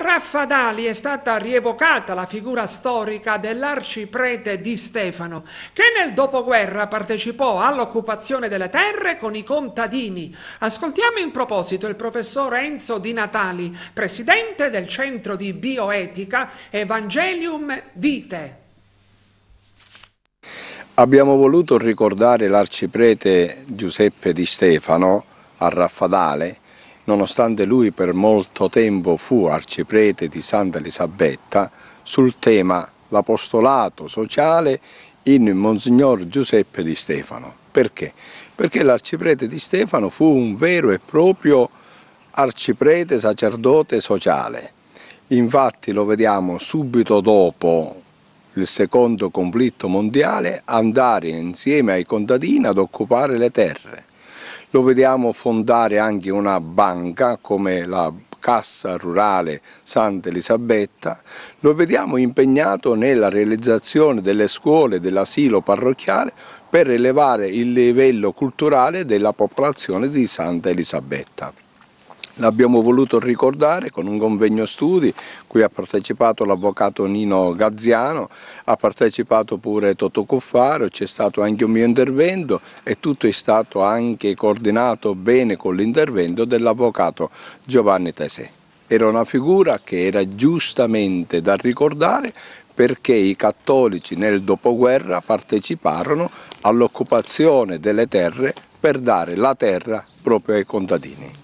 Raffadali è stata rievocata la figura storica dell'arciprete di Stefano, che nel dopoguerra partecipò all'occupazione delle terre con i contadini. Ascoltiamo in proposito il professor Enzo Di Natali, presidente del Centro di Bioetica Evangelium Vite. Abbiamo voluto ricordare l'arciprete Giuseppe di Stefano a Raffadale nonostante lui per molto tempo fu arciprete di Santa Elisabetta, sul tema l'apostolato sociale in Monsignor Giuseppe di Stefano. Perché? Perché l'arciprete di Stefano fu un vero e proprio arciprete sacerdote sociale. Infatti lo vediamo subito dopo il secondo conflitto mondiale andare insieme ai contadini ad occupare le terre lo vediamo fondare anche una banca come la Cassa Rurale Santa Elisabetta, lo vediamo impegnato nella realizzazione delle scuole dell'asilo parrocchiale per elevare il livello culturale della popolazione di Santa Elisabetta. L'abbiamo voluto ricordare con un convegno studi cui ha partecipato l'avvocato Nino Gazziano, ha partecipato pure Toto Cuffaro, c'è stato anche un mio intervento e tutto è stato anche coordinato bene con l'intervento dell'avvocato Giovanni Tese. Era una figura che era giustamente da ricordare perché i cattolici nel dopoguerra parteciparono all'occupazione delle terre per dare la terra proprio ai contadini.